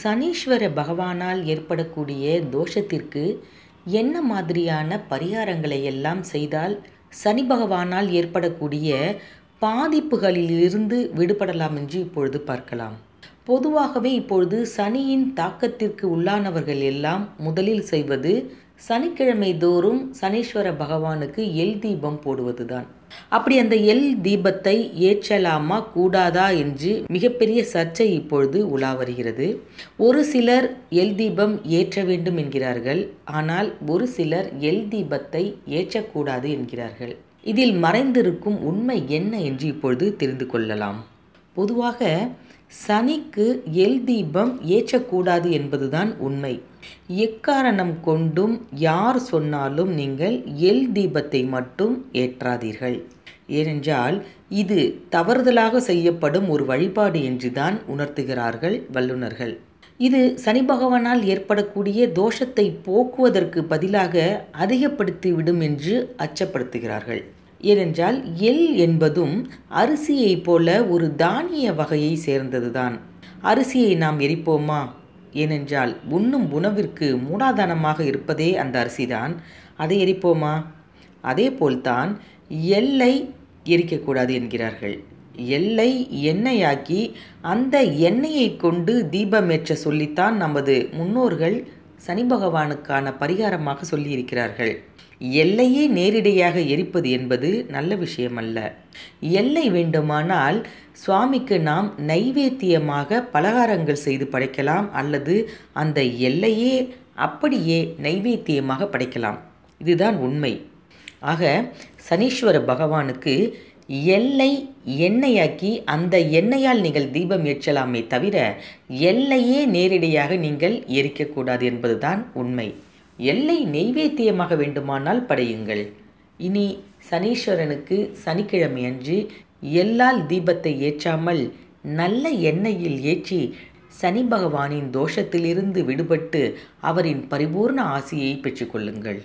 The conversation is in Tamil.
சனீஸ்வர பகவானால் ஏற்படக்கூடிய தோஷத்திற்கு என்ன மாதிரியான பரிகாரங்களை எல்லாம் செய்தால் சனி பகவானால் ஏற்படக்கூடிய பாதிப்புகளிலிருந்து விடுபடலாம் என்று இப்பொழுது பார்க்கலாம் பொதுவாகவே இப்பொழுது சனியின் தாக்கத்திற்கு உள்ளானவர்கள் எல்லாம் முதலில் செய்வது சனிக்கிழமை தோறும் சனீஸ்வர பகவானுக்கு எல் தீபம் போடுவதுதான் அப்படி அந்த எல் தீபத்தை ஏற்றலாமா கூடாதா என்று மிகப்பெரிய சர்ச்சை இப்பொழுது உலா வருகிறது ஒரு சிலர் எல் தீபம் ஏற்ற வேண்டும் என்கிறார்கள் ஆனால் ஒரு சிலர் எல் தீபத்தை ஏற்றக்கூடாது என்கிறார்கள் இதில் மறைந்திருக்கும் உண்மை என்ன என்று இப்பொழுது தெரிந்து கொள்ளலாம் பொதுவாக சனிக்கு எல் தீபம் ஏற்றக்கூடாது என்பதுதான் உண்மை எக்காரணம் கொண்டும் யார் சொன்னாலும் நீங்கள் எல் தீபத்தை மட்டும் ஏற்றாதீர்கள் ஏனென்றால் இது தவறுதலாக செய்யப்படும் ஒரு வழிபாடு என்றுதான் உணர்த்துகிறார்கள் வல்லுநர்கள் இது சனி பகவானால் ஏற்படக்கூடிய தோஷத்தை போக்குவதற்கு பதிலாக அதிகப்படுத்திவிடும் என்று அச்சப்படுத்துகிறார்கள் ஏனென்றால் எள் என்பதும் அரிசியைப் போல ஒரு தானிய வகையை சேர்ந்ததுதான் அரிசியை நாம் எரிப்போமா ஏனென்றால் உண்ணும் உணவிற்கு மூடாதனமாக இருப்பதே அந்த அரிசிதான் அதை எரிப்போமா அதே போல்தான் எல்லை எரிக்கக்கூடாது என்கிறார்கள் எல்லை எண்ணெயாக்கி அந்த எண்ணெயை கொண்டு தீபமேற்ற சொல்லித்தான் நமது முன்னோர்கள் சனி பகவானுக்கான பரிகாரமாக சொல்லியிருக்கிறார்கள் எல்லையே நேரிடையாக எரிப்பது என்பது நல்ல விஷயமல்ல எல்லை வேண்டுமானால் சுவாமிக்கு நாம் நைவேத்தியமாக பலகாரங்கள் செய்து படைக்கலாம் அல்லது அந்த எல்லையே அப்படியே நைவேத்தியமாக படைக்கலாம் இதுதான் உண்மை ஆக சனீஸ்வர பகவானுக்கு எல்லை எண்ணெயாக்கி அந்த எண்ணெயால் நீங்கள் தீபம் ஏற்றலாமே தவிர எல்லையே நேரடியாக நீங்கள் எரிக்கக்கூடாது என்பதுதான் உண்மை எல்லை நெய்வேத்தியமாக வேண்டுமானால் படையுங்கள் இனி சனீஸ்வரனுக்கு சனிக்கிழமை அன்று எல்லால் தீபத்தை ஏற்றாமல் நல்ல எண்ணெயில் ஏற்றி சனி பகவானின் தோஷத்திலிருந்து விடுபட்டு அவரின் பரிபூர்ண ஆசையை பெற்றுக்கொள்ளுங்கள்